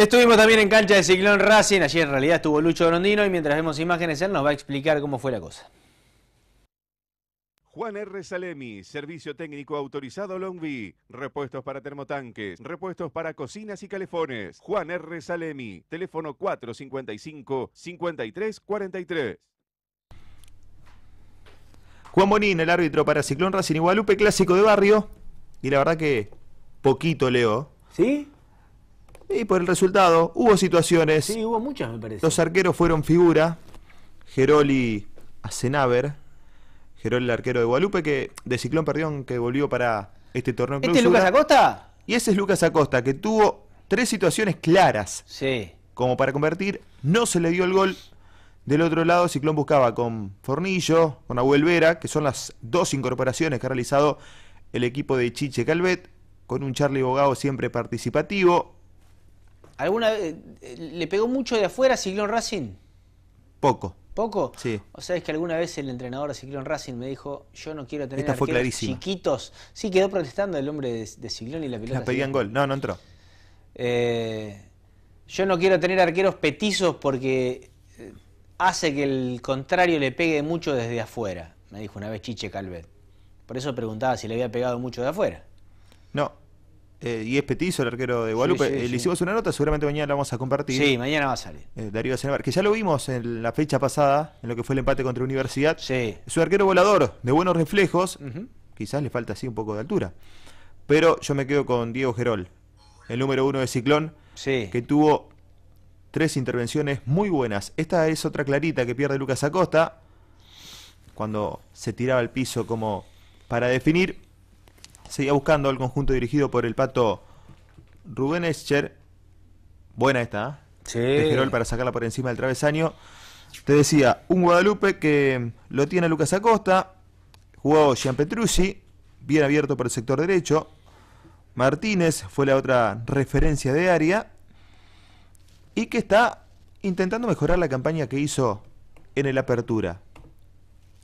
Estuvimos también en cancha de Ciclón Racing, allí en realidad estuvo Lucho Grondino y mientras vemos imágenes él nos va a explicar cómo fue la cosa. Juan R. Salemi, servicio técnico autorizado Longvi, repuestos para termotanques, repuestos para cocinas y calefones. Juan R. Salemi, teléfono 455-5343. Juan Bonín, el árbitro para Ciclón Racing Igualupe, clásico de barrio. Y la verdad que poquito leo. ¿Sí? Y por el resultado, hubo situaciones. Sí, hubo muchas, me parece. Los arqueros fueron figura. Geroli Asenaver. Geroli, el arquero de Guadalupe, que de Ciclón, perdió, que volvió para este torneo. ¿Este es Lucas Acosta? Y ese es Lucas Acosta, que tuvo tres situaciones claras. Sí. Como para convertir, no se le dio el gol. Del otro lado, Ciclón buscaba con Fornillo, con Abuel Vera, que son las dos incorporaciones que ha realizado el equipo de Chiche Calvet, con un Charlie Bogado siempre participativo, ¿Alguna vez eh, le pegó mucho de afuera a Ciclón Racing? Poco. ¿Poco? Sí. O sea, que alguna vez el entrenador de Ciclón Racing me dijo, yo no quiero tener arqueros chiquitos. Sí, quedó protestando el hombre de, Ciclón y la pelota. La ah, pedían gol. No, no entró. Eh, yo no quiero tener arqueros petizos porque eh, hace que el contrario le pegue mucho desde afuera, me dijo una vez Chiche Calvet. Por eso preguntaba si le había pegado mucho de afuera. No, eh, y es Petizo, el arquero de Guadalupe. Eh, le hicimos una nota, seguramente mañana la vamos a compartir. Sí, mañana va a salir. Eh, Darío que ya lo vimos en la fecha pasada, en lo que fue el empate contra Universidad. Sí. Su arquero volador, de buenos reflejos, quizás le falta así un poco de altura. Pero yo me quedo con Diego Gerol, el número uno de Ciclón, que tuvo tres intervenciones muy buenas. Esta es otra clarita que pierde Lucas Acosta, cuando se tiraba al piso como para definir seguía buscando al conjunto dirigido por el pato Rubén Escher. Buena esta, ¿eh? Sí. De para sacarla por encima del travesaño. Te decía, un Guadalupe que lo tiene Lucas Acosta. Jugó Gian Petrucci, bien abierto por el sector derecho. Martínez fue la otra referencia de área. Y que está intentando mejorar la campaña que hizo en el Apertura.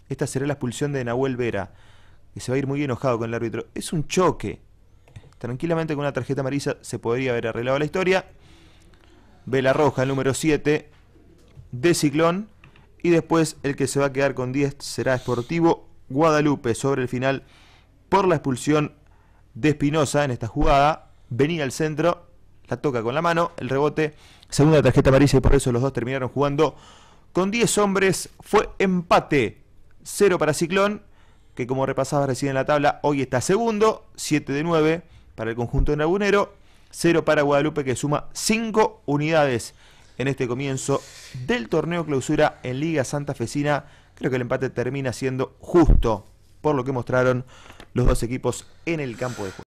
Esta será la expulsión de Nahuel Vera. Y se va a ir muy enojado con el árbitro. Es un choque. Tranquilamente con una tarjeta amarilla se podría haber arreglado la historia. Vela roja, el número 7 de Ciclón. Y después el que se va a quedar con 10 será Sportivo Guadalupe sobre el final por la expulsión de Espinosa en esta jugada. Venía al centro, la toca con la mano, el rebote, segunda tarjeta amarilla y por eso los dos terminaron jugando con 10 hombres. Fue empate, 0 para Ciclón, que como repasaba recién en la tabla, hoy está segundo, 7 de 9 para el conjunto de Nagunero, 0 para Guadalupe que suma 5 unidades en este comienzo del torneo clausura en Liga Santa Fecina. Creo que el empate termina siendo justo por lo que mostraron los dos equipos en el campo de juego.